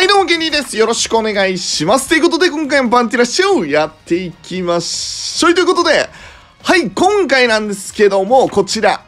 はいどうもケニーです。よろしくお願いします。ということで今回もバンティラッシュをやっていきましょう。ということで、はい、今回なんですけども、こちら、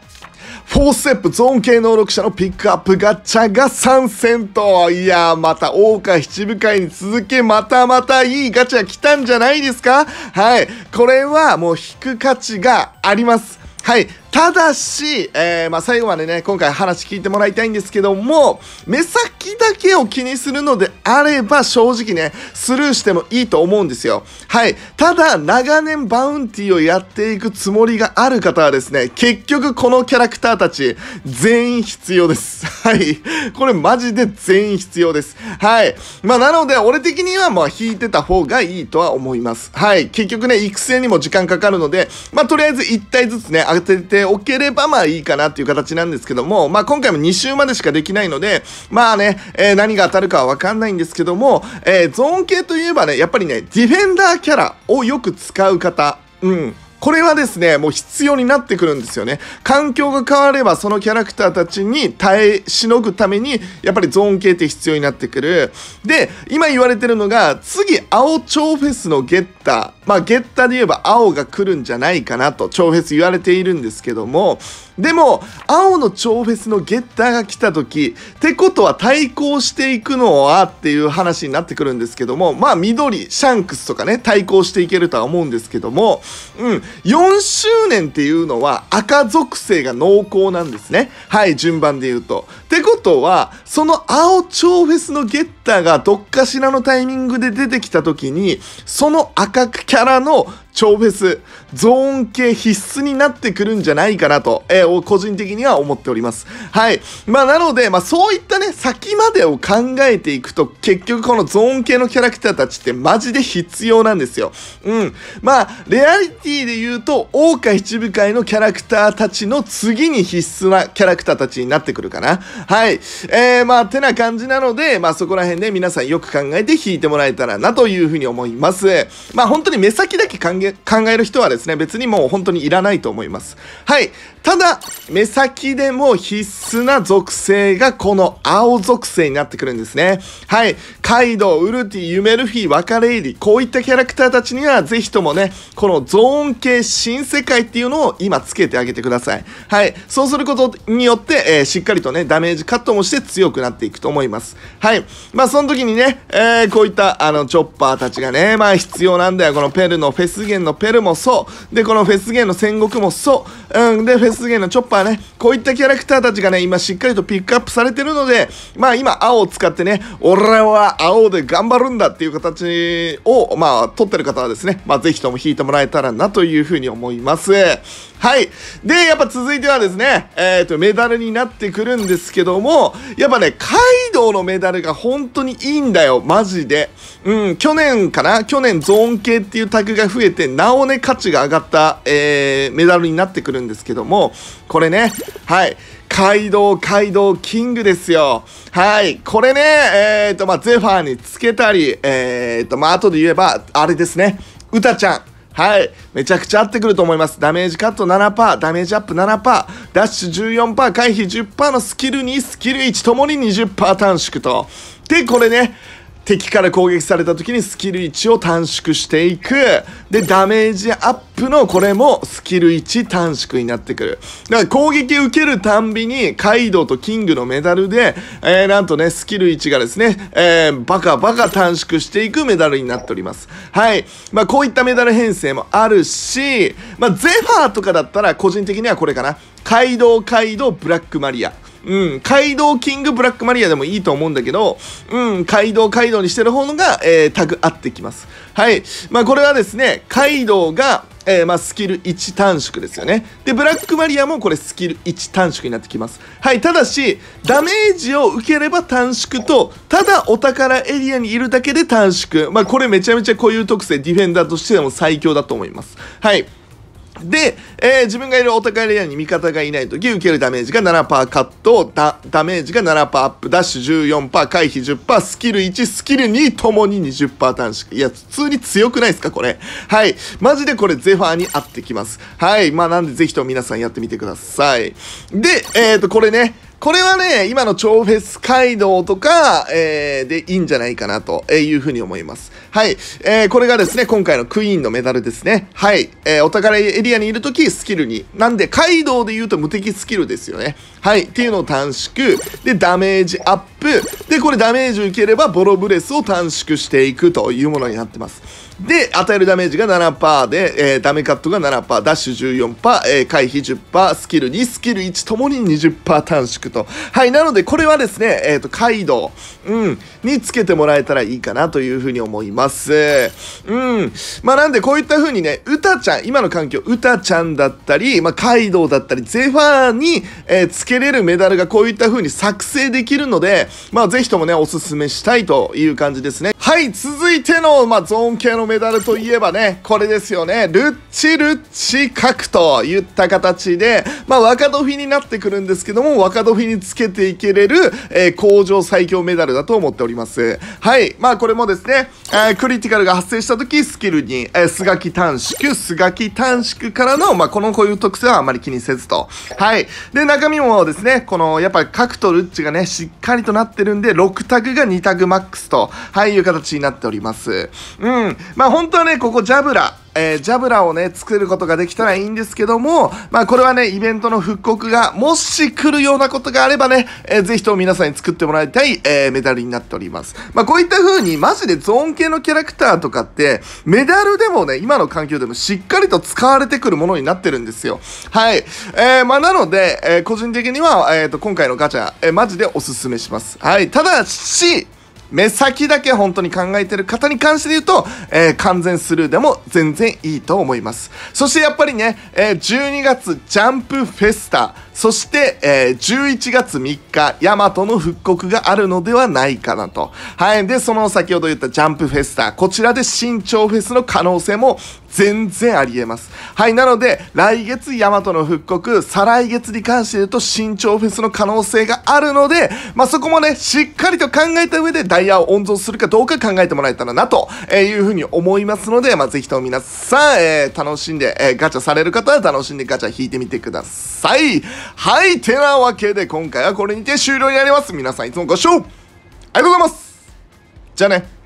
4ステップゾーン系能力者のピックアップガチャが参戦と。いやー、また、大花七部会に続け、またまたいいガチャ来たんじゃないですかはい。これはもう引く価値があります。はい。ただし、えー、まあ、最後までね、今回話聞いてもらいたいんですけども、目先だけを気にするのであれば、正直ね、スルーしてもいいと思うんですよ。はい。ただ、長年バウンティーをやっていくつもりがある方はですね、結局このキャラクターたち、全員必要です。はい。これマジで全員必要です。はい。まあ、なので、俺的にはまあ、引いてた方がいいとは思います。はい。結局ね、育成にも時間かかるので、まあ、とりあえず1体ずつね、当ててえ置ければまあいいかなっていう形なんですけども、まあ今回も2周までしかできないので、まあね、えー、何が当たるかはわかんないんですけども、えー、ゾーン系といえばね、やっぱりね、ディフェンダーキャラをよく使う方、うん。これはですね、もう必要になってくるんですよね。環境が変われば、そのキャラクターたちに耐え、しのぐために、やっぱりゾーン系って必要になってくる。で、今言われてるのが、次、青超フェスのゲッター。まあ、ゲッターで言えば青が来るんじゃないかなと、超フェス言われているんですけども、でも、青の超フェスのゲッターが来た時、ってことは対抗していくのはっていう話になってくるんですけども、まあ、緑、シャンクスとかね、対抗していけるとは思うんですけども、うん、4周年っていうのは赤属性が濃厚なんですね。はい、順番で言うと。ってことは、その青超フェスのゲッターがどっかしらのタイミングで出てきた時に、その赤キャラの超フェス、ゾーン系必須になってくるんじゃないかなと、えー、個人的には思っております。はい。まあ、なので、まあ、そういったね、先までを考えていくと、結局このゾーン系のキャラクターたちってマジで必要なんですよ。うん。まあ、レアリティで言うと、桜花七部会のキャラクターたちの次に必須なキャラクターたちになってくるかな。はい。えー、まあ、てな感じなので、まあ、そこら辺で皆さんよく考えて弾いてもらえたらなというふうに思います。まあ、本当に目先だけ考え考える人はですね、別にもう本当にいらないと思います。はい。ただ、目先でも必須な属性がこの青属性になってくるんですね。はい。カイドウ、ウルティ、ユメルフィ、別れ入り、こういったキャラクターたちには、ぜひともね、このゾーン系新世界っていうのを今つけてあげてください。はい。そうすることによって、えー、しっかりとね、ダメージカットもして強くなっていくと思います。はい。まあ、その時にね、えー、こういった、あの、チョッパーたちがね、まあ、必要なんだよ。このペルのフェスゲンのペルもそう。で、このフェスゲンの戦国もそう。うん、で、フェンスゲーのチョッパーね、こういったキャラクターたちがね、今しっかりとピックアップされてるので、まあ今、青を使ってね、俺は青で頑張るんだっていう形を、まあ、取ってる方はですね、まあぜひとも引いてもらえたらなというふうに思います。はい。で、やっぱ続いてはですね、えっ、ー、と、メダルになってくるんですけども、やっぱね、海道のメダルが本当にいいんだよ、マジで。うん、去年かな去年ゾーン系っていうタグが増えて、なおね価値が上がった、えー、メダルになってくるんですけども、これね、はい。カイドウ、カイドウ、キングですよ。はい。これね、えっ、ー、と、まあ、ゼファーにつけたり、えっ、ー、と、まあ、後で言えば、あれですね。うたちゃん、はい。めちゃくちゃ合ってくると思います。ダメージカット7%、ダメージアップ7%、ダッシュ14%、回避10%のスキル2、スキル1ともに20%短縮と。で、これね、敵から攻撃された時にスキル1を短縮していく。で、ダメージアップのこれもスキル1短縮になってくる。だから攻撃受けるたんびに、カイドウとキングのメダルで、えー、なんとね、スキル1がですね、えー、バカバカ短縮していくメダルになっております。はい。まあ、こういったメダル編成もあるし、まあ、ゼファーとかだったら個人的にはこれかな。カイドウ、カイドウ、ブラックマリア。うん、カイドウキングブラックマリアでもいいと思うんだけど、うん、カイドウカイドウにしてる方のが、えー、タグ合ってきます。はい。まあ、これはですね、カイドウが、えー、まあ、スキル1短縮ですよね。で、ブラックマリアもこれスキル1短縮になってきます。はい、ただし、ダメージを受ければ短縮と、ただお宝エリアにいるだけで短縮。まあ、これめちゃめちゃ固有特性、ディフェンダーとしてでも最強だと思います。はい。で、えー、自分がいるお互いレイに味方がいないとき受けるダメージが7%カットダメージが7%アップダッシュ14%回避10%スキル1スキル2ともに20%短縮いや普通に強くないですかこれはいマジでこれゼファーに合ってきますはいまあなんでぜひとも皆さんやってみてくださいでえっ、ー、とこれねこれはね、今の超フェス街道とか、えー、でいいんじゃないかなというふうに思います。はい。えー、これがですね、今回のクイーンのメダルですね。はい。えー、お宝エリアにいるとき、スキルに。なんで、街道で言うと無敵スキルですよね。はい、っていうのを短縮。で、ダメージアップ。で、これダメージ受ければボロブレスを短縮していくというものになってます。で、与えるダメージが7%で、えー、ダメカットが7%、ダッシュ14%、えー、回避10%、スキル2、スキル1ともに20%短縮と。はい、なのでこれはですね、えっ、ー、と、カイドウ、うん、につけてもらえたらいいかなというふうに思います。うん。まあ、なんでこういったふうにね、うたちゃん、今の環境、うたちゃんだったり、まあ、カイドウだったり、ゼファーに、えー、つけけれるメダルがこういった風に作成できるので、まあぜひともね、おすすめしたいという感じですね。はい、続いての、まあ、ゾーン系のメダルといえばね、これですよね。ルッチルッチ核といった形で、まあ、若土フィになってくるんですけども、若土フィにつけていけれる、えー、工場最強メダルだと思っております。はい、まあ、これもですね、えー、クリティカルが発生した時スキルに、えー、スガキ短縮スガキ短縮からの、まあ、この固有特性はあまり気にせずとはいで中身もですねこのやっぱ角とルッチがねしっかりとなってるんで6択が2択マックスとはいいう形になっておりますうんまあ本当はねここジャブラえー、ジャブラをね、作ることができたらいいんですけども、まあこれはね、イベントの復刻が、もし来るようなことがあればね、えー、ぜひとも皆さんに作ってもらいたい、えー、メダルになっております。まあこういった風に、マジでゾーン系のキャラクターとかって、メダルでもね、今の環境でもしっかりと使われてくるものになってるんですよ。はい。えー、まあなので、えー、個人的には、えっ、ー、と、今回のガチャ、えー、マジでおすすめします。はい。ただし、目先だけ本当に考えてる方に関して言うと、えー、完全スルーでも全然いいと思います。そしてやっぱりね、えー、12月ジャンプフェスタ、そして、えー、11月3日、ヤマトの復刻があるのではないかなと。はい。で、その先ほど言ったジャンプフェスタ、こちらで新調フェスの可能性も全然あり得ます。はい。なので、来月、ヤマトの復刻、再来月に関して言うと、新調フェスの可能性があるので、まあ、そこもね、しっかりと考えた上で、ダイヤを温存するかどうか考えてもらえたらな、というふうに思いますので、まあ、ぜひとも皆さん、えー、楽しんで、えー、ガチャされる方は楽しんでガチャ引いてみてください。はい、てなわけで今回はこれにて終了になります。皆さんいつもご視聴ありがとうございますじゃあね